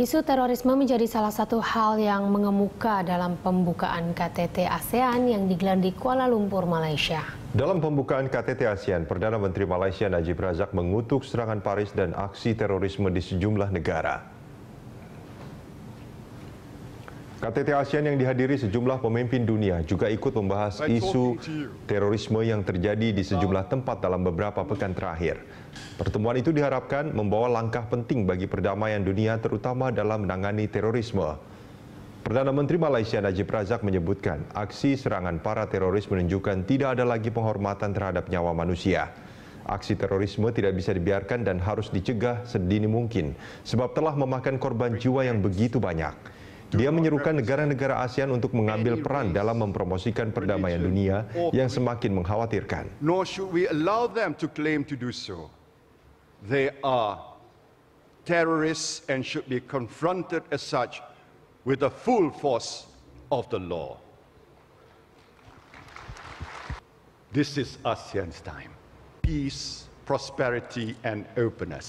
Isu terorisme menjadi salah satu hal yang mengemuka dalam pembukaan KTT ASEAN yang digelar di Kuala Lumpur, Malaysia. Dalam pembukaan KTT ASEAN, Perdana Menteri Malaysia Najib Razak mengutuk serangan Paris dan aksi terorisme di sejumlah negara. KTT ASEAN yang dihadiri sejumlah pemimpin dunia juga ikut membahas isu terorisme yang terjadi di sejumlah tempat dalam beberapa pekan terakhir. Pertemuan itu diharapkan membawa langkah penting bagi perdamaian dunia terutama dalam menangani terorisme. Perdana Menteri Malaysia Najib Razak menyebutkan aksi serangan para teroris menunjukkan tidak ada lagi penghormatan terhadap nyawa manusia. Aksi terorisme tidak bisa dibiarkan dan harus dicegah sedini mungkin sebab telah memakan korban jiwa yang begitu banyak. Dia menyerukan negara-negara ASEAN untuk mengambil peran dalam mempromosikan perdamaian dunia oh, yang semakin mengkhawatirkan. Nor should we allow them to claim to do so. They are terrorists and should be confronted as such with the full force of the law. This is ASEAN's time. Peace, prosperity and openness.